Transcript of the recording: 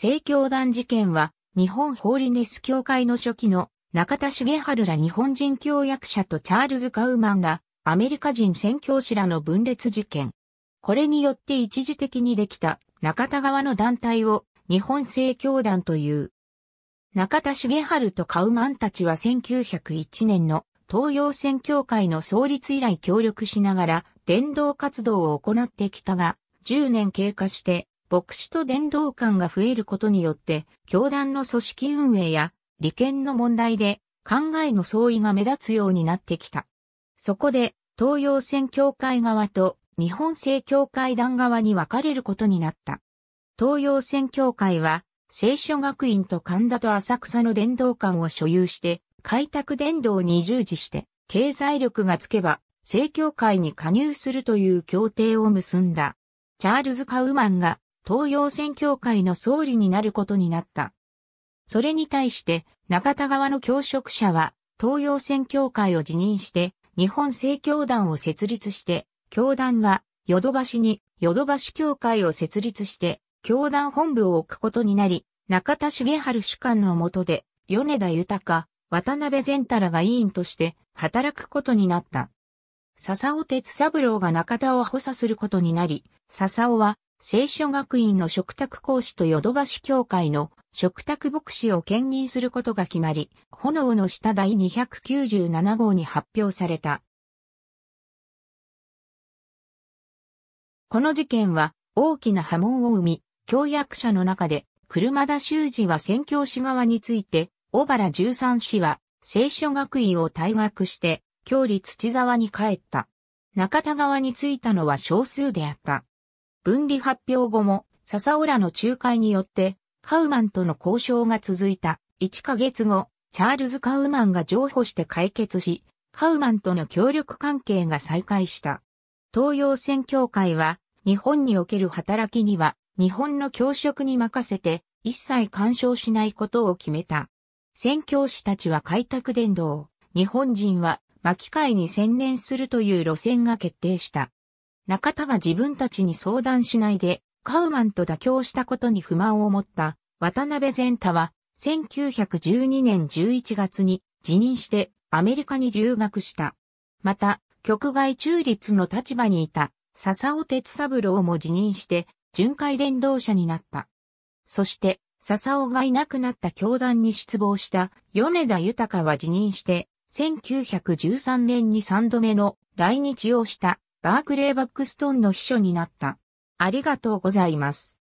聖教団事件は、日本ホーリネス教会の初期の中田茂春ら日本人教役者とチャールズ・カウマンらアメリカ人宣教師らの分裂事件。これによって一時的にできた中田側の団体を日本正教団という。中田茂春とカウマンたちは1901年の東洋宣教会の創立以来協力しながら伝道活動を行ってきたが、10年経過して牧師と伝道官が増えることによって、教団の組織運営や利権の問題で考えの相違が目立つようになってきた。そこで、東洋宣教会側と日本正教会団側に分かれることになった。東洋宣教会は、聖書学院と神田と浅草の伝道館を所有して、開拓伝道に従事して、経済力がつけば、正教会に加入するという協定を結んだ。チャールズ・カウマンが東洋宣教会の総理になることになった。それに対して中田側の教職者は東洋宣教会を辞任して日本正教団を設立して、教団はヨドバシにヨドバシ教会を設立して教団本部を置くことになり、中田茂春主幹の下で米田豊、渡辺善太らが委員として働くことになった。笹尾哲三郎が中田を補佐することになり、笹尾は聖書学院の食卓講師とヨドバシ協会の食卓牧師を兼任することが決まり、炎の下第297号に発表された。この事件は大きな波紋を生み、教約者の中で、車田修司は宣教師側について、小原十三氏は聖書学院を退学して、郷里土沢に帰った。中田側に着いたのは少数であった。分離発表後も、笹浦の仲介によって、カウマンとの交渉が続いた。1ヶ月後、チャールズ・カウマンが譲歩して解決し、カウマンとの協力関係が再開した。東洋戦協会は、日本における働きには、日本の教職に任せて、一切干渉しないことを決めた。宣教師たちは開拓伝道、日本人は、巻き替えに専念するという路線が決定した。中田が自分たちに相談しないで、カウマンと妥協したことに不満を持った渡辺善太は、1912年11月に辞任してアメリカに留学した。また、局外中立の立場にいた笹尾哲三郎も辞任して、巡回伝道者になった。そして、笹尾がいなくなった教団に失望した米田豊は辞任して、1913年に3度目の来日をした。バークレー・バックストーンの秘書になった。ありがとうございます。